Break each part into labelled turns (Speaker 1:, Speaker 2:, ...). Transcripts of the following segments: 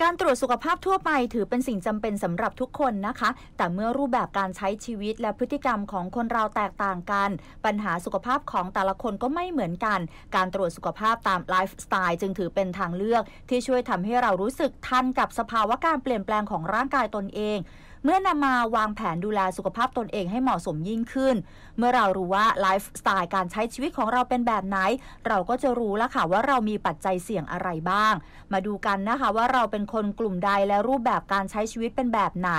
Speaker 1: การตรวจสุขภาพทั่วไปถือเป็นสิ่งจำเป็นสำหรับทุกคนนะคะ แต่เมื่อรูปแบบการใช้ชีวิตและพฤติกรรมของคนเราแตกต่างกัน ปัญหาสุขภาพของแต่ละคนก็ไม่เหมือนกัน การตรวจสุขภาพตามไลฟ์สไตล์จึงถือเป็นทางเลือกที่ช่วยทำให้เรารู้สึกทันกับสภาวะการเปลี่ยนแปลงของร่างกายตนเองเมื่อนำมาวางแผนดูแลสุขภาพตนเองให้เหมาะสมยิ่งขึ้น เมื่อเรารู้ว่าไลฟ์สไตล์การใช้ชีวิตของเราเป็นแบบไหน เราก็จะรู้แล้วค่ะว่าเรามีปัจจัยเสี่ยงอะไรบ้าง มาดูกันนะคะว่าเราเป็นคนกลุ่มใดและรูปแบบการใช้ชีวิตเป็นแบบไหน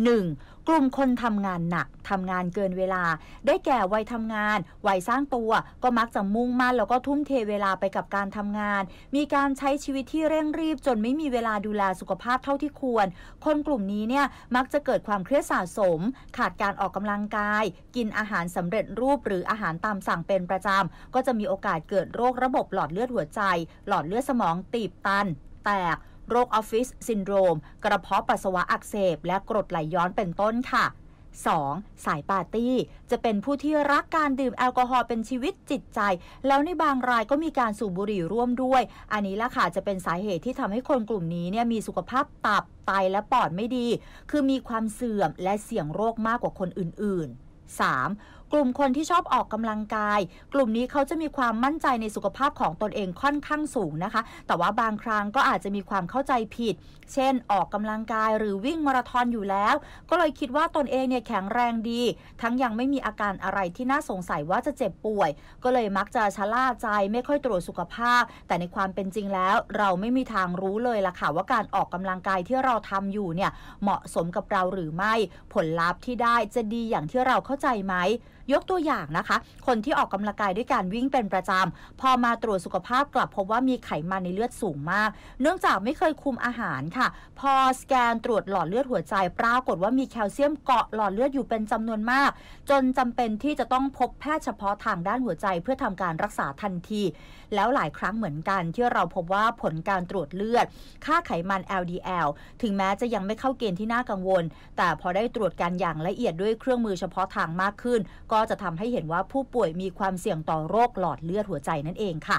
Speaker 1: 1. กลุ่มคนทำงานหนักทำงานเกินเวลา ได้แก่วัยทำงาน วัยสร้างตัวก็มักจะมุ่งมั่นแล้วก็ทุ่มเทเวลาไปกับการทำงาน มีการใช้ชีวิตที่เร่งรีบจนไม่มีเวลาดูแลสุขภาพเท่าที่ควร คนกลุ่มนี้เนี่ยมักจะเกิดความเครียดสะสม ขาดการออกกำลังกาย กินอาหารสำเร็จรูปหรืออาหารตามสั่งเป็นประจำก็จะมีโอกาสเกิดโรคระบบหลอดเลือดหัวใจ หลอดเลือดสมองตีบตัน แตกโรคออฟฟิศซินโดรมกระเพาะปัสสาวะอักเสบและกรดไหลย้อนเป็นต้นค่ะ 2. สายปาร์ตี้ จะเป็นผู้ที่รักการดื่มแอลกอฮอล์เป็นชีวิตจิตใจ แล้วในบางรายก็มีการสูบบุหรี่ร่วมด้วย อันนี้ล่ะค่ะ จะเป็นสาเหตุที่ทำให้คนกลุ่มนี้เนี่ยมีสุขภาพตับไตและปอดไม่ดี คือมีความเสื่อมและเสี่ยงโรคมากกว่าคนอื่นๆ 3. กลุ่มคนที่ชอบออกกำลังกาย กลุ่มนี้เขาจะมีความมั่นใจในสุขภาพของตนเองค่อนข้างสูงนะคะ แต่ว่าบางครั้งก็อาจจะมีความเข้าใจผิด เช่น ออกกำลังกายหรือวิ่งมาราธอนอยู่แล้ว ก็เลยคิดว่าตนเองเนี่ยแข็งแรงดี ทั้งยังไม่มีอาการอะไรที่น่าสงสัยว่าจะเจ็บป่วย ก็เลยมักจะชะล่าใจไม่ค่อยตรวจสุขภาพ แต่ในความเป็นจริงแล้ว เราไม่มีทางรู้เลยล่ะค่ะว่าการออกกำลังกายที่เราทำอยู่เนี่ยเหมาะสมกับเราหรือไม่ ผลลัพธ์ที่ได้จะดีอย่างที่เราเข้าใจไหมยกตัวอย่างนะคะ คนที่ออกกำลังกายด้วยการวิ่งเป็นประจำ พอมาตรวจสุขภาพกลับพบว่ามีไขมันในเลือดสูงมาก เนื่องจากไม่เคยคุมอาหารค่ะ พอสแกนตรวจหลอดเลือดหัวใจ ปรากฏว่ามีแคลเซียมเกาะหลอดเลือดอยู่เป็นจำนวนมากจนจำเป็นที่จะต้องพบแพทย์เฉพาะทางด้านหัวใจเพื่อทำการรักษาทันที แล้วหลายครั้งเหมือนกัน ที่เราพบว่าผลการตรวจเลือด ค่าไขมัน LDL ถึงแม้จะยังไม่เข้าเกณฑ์ที่น่ากังวล แต่พอได้ตรวจกันอย่างละเอียดด้วยเครื่องมือเฉพาะทางมากขึ้นกก็จะทำให้เห็นว่าผู้ป่วยมีความเสี่ยงต่อโรคหลอดเลือดหัวใจนั่นเองค่ะ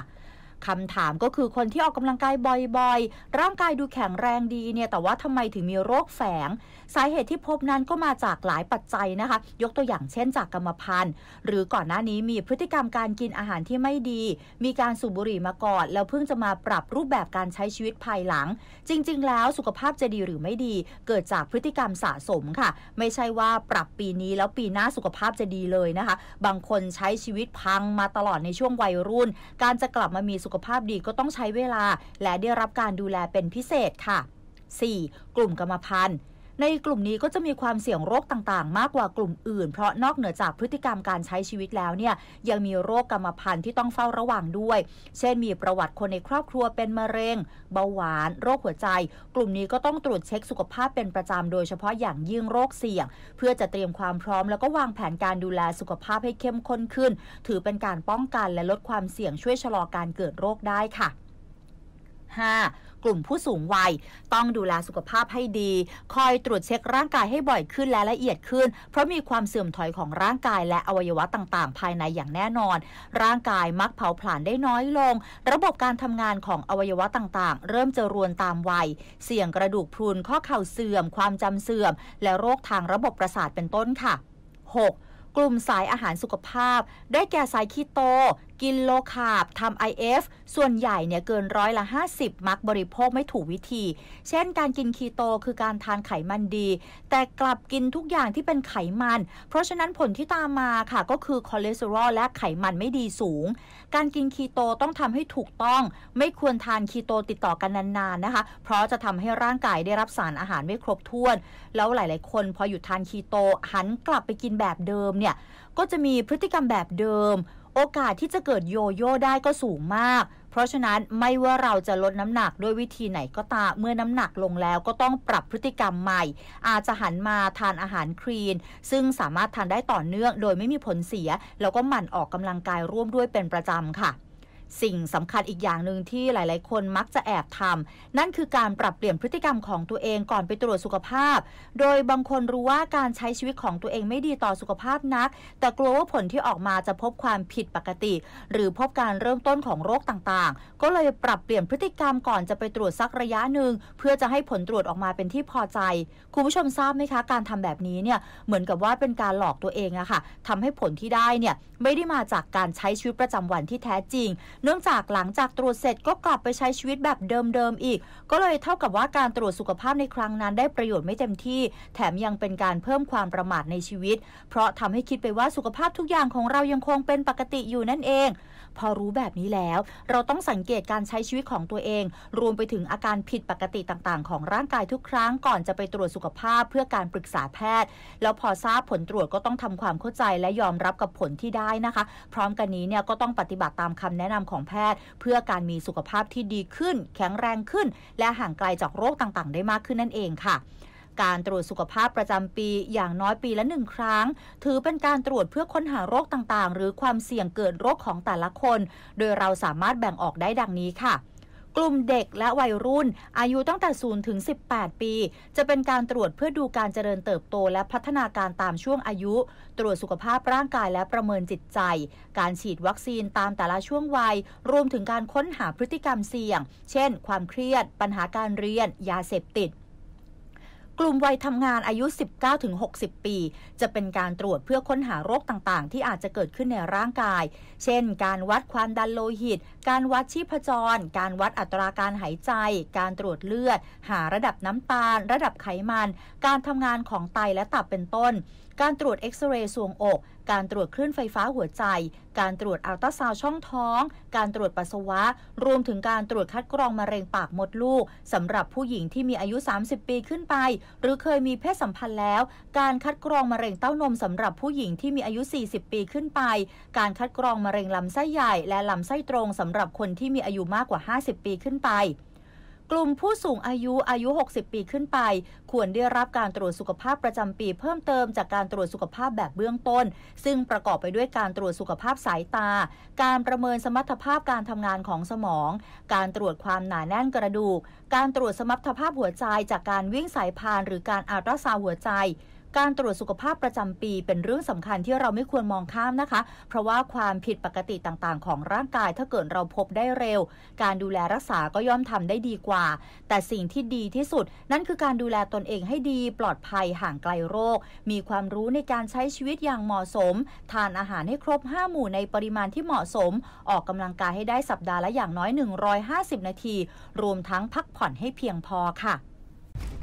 Speaker 1: คำถามก็คือคนที่ออกกำลังกายบ่อยๆ ร่างกายดูแข็งแรงดีเนี่ยแต่ว่าทำไมถึงมีโรคแฝงสาเหตุที่พบนั้นก็มาจากหลายปัจจัยนะคะ ยกตัวอย่างเช่นจากกรรมพันธุ์หรือก่อนหน้านี้มีพฤติกรรมการกินอาหารที่ไม่ดี มีการสูบบุหรี่มาก่อน แล้วเพิ่งจะมาปรับรูปแบบการใช้ชีวิตภายหลัง จริงๆ แล้วสุขภาพจะดีหรือไม่ดี เกิดจากพฤติกรรมสะสมค่ะ ไม่ใช่ว่าปรับปีนี้แล้วปีหน้าสุขภาพจะดีเลยนะคะบางคนใช้ชีวิตพังมาตลอดในช่วงวัยรุ่น การจะกลับมามีสุขภาพดีก็ต้องใช้เวลาและได้รับการดูแลเป็นพิเศษค่ะ 4. กลุ่มกรรมพันธุ์ในกลุ่มนี้ก็จะมีความเสี่ยงโรคต่างๆมากกว่ากลุ่มอื่น เพราะนอกเหนือจากพฤติกรรมการใช้ชีวิตแล้วเนี่ยยังมีโรคกรรมพันธุ์ที่ต้องเฝ้าระวังด้วย เช่นมีประวัติคนในครอบครัวเป็นมะเร็งเบาหวาน โรคหัวใจ กลุ่มนี้ก็ต้องตรวจเช็คสุขภาพเป็นประจำโดยเฉพาะอย่างยิ่งโรคเสี่ยง เพื่อจะเตรียมความพร้อม แล้วก็วางแผนการดูแลสุขภาพให้เข้มข้นขึ้น ถือเป็นการป้องกันและลดความเสี่ยงช่วยชะลอการเกิดโรคได้ค่ะ 5. กลุ่มผู้สูงวัยต้องดูแลสุขภาพให้ดี คอยตรวจเช็คร่างกายให้บ่อยขึ้นและละเอียดขึ้น เพราะมีความเสื่อมถอยของร่างกายและอวัยวะต่าง ๆ ภายในอย่างแน่นอน ร่างกายมักเผาผลาญได้น้อยลง ระบบการทำงานของอวัยวะต่างๆ เริ่มจะรวนตามวัยเสี่ยงกระดูกพรุนข้อเข่าเสื่อม ความจำเสื่อม และโรคทางระบบประสาทเป็นต้นค่ะ 6. กลุ่มสายอาหารสุขภาพ ได้แก่สายคีโตกินโลคาบทำ IF ส่วนใหญ่เนี่ยเกินร้อยละ 50 มักบริโภคไม่ถูกวิธี เช่นการกินคีโตคือการทานไขมันดี แต่กลับกินทุกอย่างที่เป็นไขมัน เพราะฉะนั้นผลที่ตามมาค่ะก็คือคอเลสเตอรอลและไขมันไม่ดีสูง การกินคีโตต้องทำให้ถูกต้อง ไม่ควรทานคีโตติดต่อกันนานๆนะคะ เพราะจะทำให้ร่างกายได้รับสารอาหารไม่ครบถ้วน แล้วหลายๆคนพอหยุดทานคีโต หันกลับไปกินแบบเดิมเนี่ยก็จะมีพฤติกรรมแบบเดิมโอกาสที่จะเกิดโยโย่ได้ก็สูงมาก เพราะฉะนั้นไม่ว่าเราจะลดน้ำหนักด้วยวิธีไหนก็ตามเมื่อน้ำหนักลงแล้วก็ต้องปรับพฤติกรรมใหม่ อาจจะหันมาทานอาหารครีน ซึ่งสามารถทานได้ต่อเนื่องโดยไม่มีผลเสีย แล้วก็หมั่นออกกำลังกายร่วมด้วยเป็นประจำค่ะสิ่งสำคัญอีกอย่างหนึ่งที่หลายๆ คนมักจะแอบทำ นั่นคือการปรับเปลี่ยนพฤติกรรมของตัวเองก่อนไปตรวจสุขภาพ โดยบางคนรู้ว่าการใช้ชีวิตของตัวเองไม่ดีต่อสุขภาพนัก แต่กลัวว่าผลที่ออกมาจะพบความผิดปกติ หรือพบการเริ่มต้นของโรคต่างๆ ก็เลยปรับเปลี่ยนพฤติกรรมก่อนจะไปตรวจสักระยะหนึ่งเพื่อจะให้ผลตรวจออกมาเป็นที่พอใจ คุณผู้ชมทราบไหมคะ การทำแบบนี้เนี่ยเหมือนกับว่าเป็นการหลอกตัวเองอะค่ะทำให้ผลที่ได้เนี่ยไม่ได้มาจากการใช้ชีวิตประจำวันที่แท้จริงเนื่องจากหลังจากตรวจเสร็จก็กลับไปใช้ชีวิตแบบเดิมๆอีก ก็เลยเท่ากับว่าการตรวจสุขภาพในครั้งนั้นได้ประโยชน์ไม่เต็มที่ แถมยังเป็นการเพิ่มความประมาทในชีวิต เพราะทำให้คิดไปว่าสุขภาพทุกอย่างของเรายังคงเป็นปกติอยู่นั่นเองพอรู้แบบนี้แล้ว เราต้องสังเกตการใช้ชีวิตของตัวเอง รวมไปถึงอาการผิดปกติต่างๆของร่างกายทุกครั้งก่อนจะไปตรวจสุขภาพ เพื่อการปรึกษาแพทย์แล้วพอทราบผลตรวจก็ต้องทำความเข้าใจและยอมรับกับผลที่ได้นะคะ พร้อมกันนี้เนี่ยก็ต้องปฏิบัติตามคำแนะนำของแพทย์ เพื่อการมีสุขภาพที่ดีขึ้นแข็งแรงขึ้นและห่างไกลจากโรคต่างๆ ได้มากขึ้นนั่นเองค่ะการตรวจสุขภาพประจำปีอย่างน้อยปีละหนึ่งครั้ง ถือเป็นการตรวจเพื่อค้นหาโรคต่างๆ หรือความเสี่ยงเกิดโรคของแต่ละคน โดยเราสามารถแบ่งออกได้ดังนี้ค่ะ กลุ่มเด็กและวัยรุ่นอายุตั้งแต่0ถึง18 ปี จะเป็นการตรวจเพื่อดูการเจริญเติบโตและพัฒนาการตามช่วงอายุ ตรวจสุขภาพร่างกายและประเมินจิตใจ การฉีดวัคซีนตามแต่ละช่วงวัย รวมถึงการค้นหาพฤติกรรมเสี่ยง เช่น ความเครียด ปัญหาการเรียนยาเสพติดกลุ่มวัยทำงานอายุ 19-60 ปี จะเป็นการตรวจเพื่อค้นหาโรคต่างๆ ที่อาจจะเกิดขึ้นในร่างกาย เช่น การวัดความดันโลหิต การวัดชีพจร การวัดอัตราการหายใจ การตรวจเลือด หาระดับน้ำตาล ระดับไขมัน การทำงานของไตและตับ เป็นต้นการตรวจเอ็กซเรย์ส่วงอก การตรวจคลื่นไฟฟ้าหัวใจ การตรวจอัลตราซาวช่องท้อง การตรวจปัสสาวะ รวมถึงการตรวจคัดกรองมะเร็งปากมดลูกสำหรับผู้หญิงที่มีอายุ 30 ปีขึ้นไป หรือเคยมีเพศสัมพันธ์แล้ว การคัดกรองมะเร็งเต้านมสำหรับผู้หญิงที่มีอายุ 40 ปีขึ้นไป การคัดกรองมะเร็งลำไส้ใหญ่ และลำไส้ตรงสำหรับคนที่มีอายุมากกว่า 50 ปีขึ้นไปกลุ่มผู้สูงอายุอายุ 60 ปีขึ้นไป ควรได้รับการตรวจสุขภาพประจำปี เพิ่มเติม จากการตรวจสุขภาพแบบเบื้องต้น ซึ่งประกอบไปด้วยการตรวจสุขภาพสายตา การประเมินสมรรถภาพการทำงานของสมอง การตรวจความหนาแน่นกระดูก การตรวจสมรรถภาพหัวใจจากการวิ่งสายพาน หรือการอัลตราซาวหัวใจการตรวจสุขภาพประจำปี เป็นเรื่องสำคัญที่เราไม่ควรมองข้ามนะคะ เพราะว่าความผิดปกติต่างๆของร่างกายถ้าเกิดเราพบได้เร็ว การดูแลรักษาก็ย่อมทำได้ดีกว่า แต่สิ่งที่ดีที่สุด นั่นคือการดูแลตนเองให้ดีปลอดภัยห่างไกลโรค มีความรู้ในการใช้ชีวิตอย่างเหมาะสม ทานอาหารให้ครบ 5 หมู่ในปริมาณที่เหมาะสม ออกกำลังกายให้ได้สัปดาห์ละอย่างน้อย 150 นาที รวมทั้งพักผ่อนให้เพียงพอค่ะ